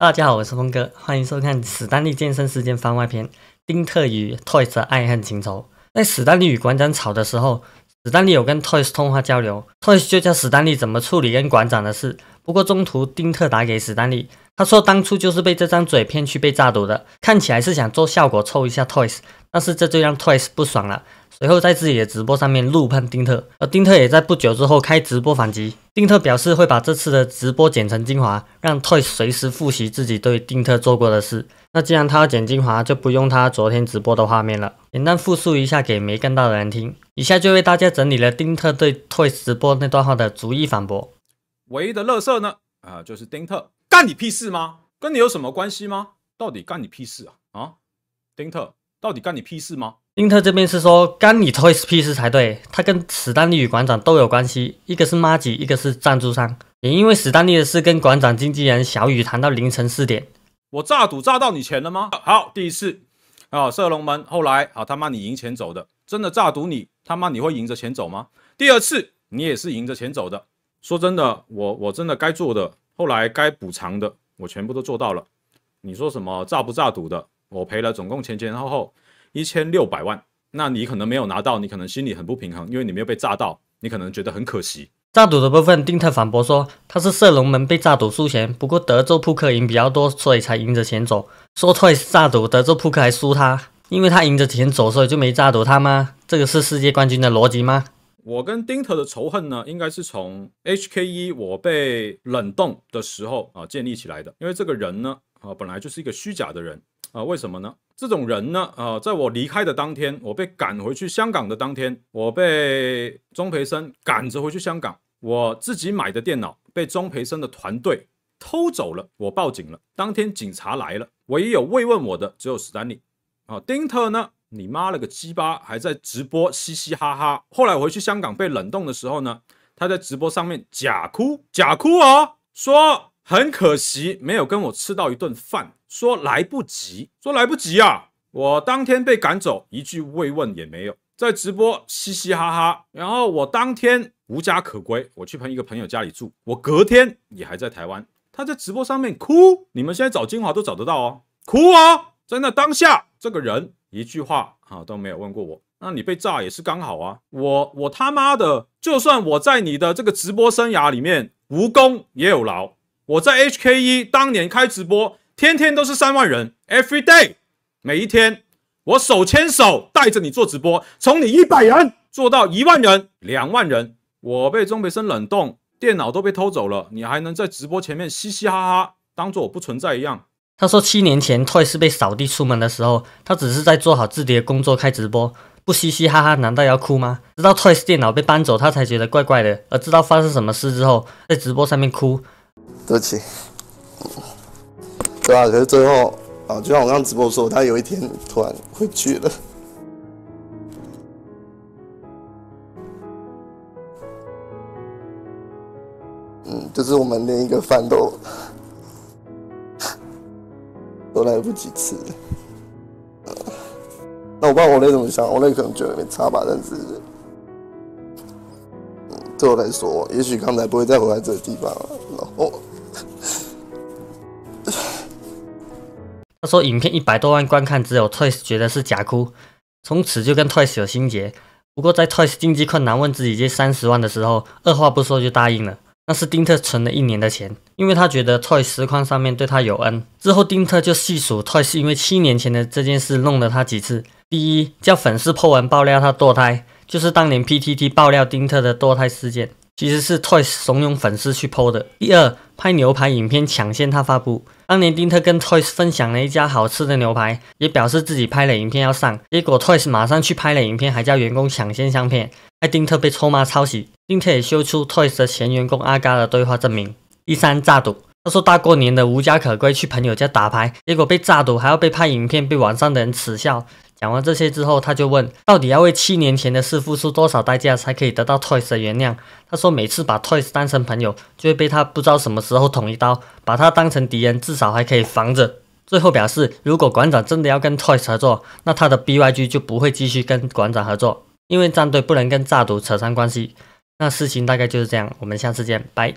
大家好，我是峰哥，欢迎收看《史丹利健身事件番外篇》丁特与 Toys 的爱恨情仇。在史丹利与馆长吵的时候，史丹利有跟 Toys 通话交流，Toys 就教史丹利怎么处理跟馆长的事。不过中途丁特打给史丹利，他说当初就是被这张嘴骗去被炸赌的，看起来是想做效果凑一下 Toys，但是这就让 Toys 不爽了。随后在自己的直播上面怒喷丁特，而丁特也在不久之后开直播反击。丁特表示会把这次的直播剪成精华，让 t 托斯随时复习自己对丁特做过的事。那既然他要剪精华，就不用他昨天直播的画面了，简单复述一下给没看到的人听。以下就为大家整理了丁特对 t 托斯直播那段话的逐一反驳。唯一的乐色呢？啊，就是丁特干你屁事吗？跟你有什么关系吗？到底干你屁事啊？啊，丁特到底干你屁事吗？英特这边是说，干你推事屁事才对，他跟史丹利与馆长都有关系，一个是妈吉，一个是赞助商。也因为史丹利的事，跟馆长经纪人小雨谈到凌晨四点。我诈赌诈到你钱了吗？好，第一次啊，色龙门，后来啊，他妈你赢钱走的，真的诈赌你他妈你会赢着钱走吗？第二次你也是赢着钱走的。说真的，我我真的该做的，后来该补偿的，我全部都做到了。你说什么诈不诈赌的？我赔了，总共前前后后。一千六百万，那你可能没有拿到，你可能心里很不平衡，因为你没有被炸到，你可能觉得很可惜。炸赌的部分，丁特反驳说他是设龙门被炸赌输钱，不过德州扑克赢比较多，所以才赢着钱走。说 twice 炸赌，德州扑克还输他，因为他赢着钱走，所以就没炸赌他吗？这个是世界冠军的逻辑吗？我跟丁特的仇恨呢，应该是从 HK e 我被冷冻的时候啊建立起来的，因为这个人呢啊本来就是一个虚假的人。啊，为什么呢？这种人呢？啊，在我离开的当天，我被赶回去香港的当天，我被钟培生赶着回去香港。我自己买的电脑被钟培生的团队偷走了，我报警了。当天警察来了，唯一有慰问我的只有史丹利。啊，丁特呢？你妈了个鸡巴，还在直播嘻嘻哈哈。后来我回去香港被冷冻的时候呢，他在直播上面假哭，假哭哦，说很可惜没有跟我吃到一顿饭。说来不及，说来不及啊！我当天被赶走，一句慰问也没有，在直播嘻嘻哈哈。然后我当天无家可归，我去朋一个朋友家里住。我隔天也还在台湾，他在直播上面哭。你们现在找精华都找得到哦，哭啊！在那当下，这个人一句话啊都没有问过我。那你被炸也是刚好啊！我我他妈的，就算我在你的这个直播生涯里面无功也有劳。我在 H K E 当年开直播。天天都是三万人，every day，每一天，我手牵手带着你做直播，从你一百人做到一万人、两万人，我被钟北生冷冻，电脑都被偷走了，你还能在直播前面嘻嘻哈哈，当做我不存在一样？他说，七年前 Twice 被扫地出门的时候，他只是在做好自己的工作，开直播，不嘻嘻哈哈，难道要哭吗？直到 Twice 电脑被搬走，他才觉得怪怪的，而知道发生什么事之后，在直播上面哭，对不起。对啊，可是最后，啊，就像我刚直播说，他有一天突然回去了。嗯，就是我们连一个饭都 都来不及吃。那我不知道我那怎么想，我那可能就有点差吧，但是、嗯，对我来说，也许刚才不会再回来这个地方了。然后。说影片一百多万观看，只有 Twice 觉得是假哭，从此就跟 Twice 有心结。不过在 Twice 经济困难问自己借三十万的时候，二话不说就答应了。那是丁特存了一年的钱，因为他觉得 Twice 实况上面对他有恩。之后丁特就细数 Twice 因为七年前的这件事弄了他几次：第一，叫粉丝破文爆料他堕胎，就是当年 PTT 爆料丁特的堕胎事件，其实是 Twice 怂恿粉丝去剖的；第二，拍牛排影片抢先他发布，当年丁特跟 Twice 分享了一家好吃的牛排，也表示自己拍了影片要上，结果 Twice 马上去拍了影片，还叫员工抢先相片，害丁特被臭骂抄袭，丁特也秀出 Twice 的前员工阿嘎的对话证明。第三炸赌，他说大过年的无家可归去朋友家打牌，结果被炸赌，还要被拍影片，被网上的人耻笑。讲完这些之后，他就问到底要为七年前的事付出多少代价才可以得到 Toys 的原谅？他说每次把 Toys 当成朋友，就会被他不知道什么时候捅一刀；把他当成敌人，至少还可以防着。最后表示，如果馆长真的要跟 Toys 合作，那他的 BYG 就不会继续跟馆长合作，因为战队不能跟炸毒扯上关系。那事情大概就是这样，我们下次见，拜。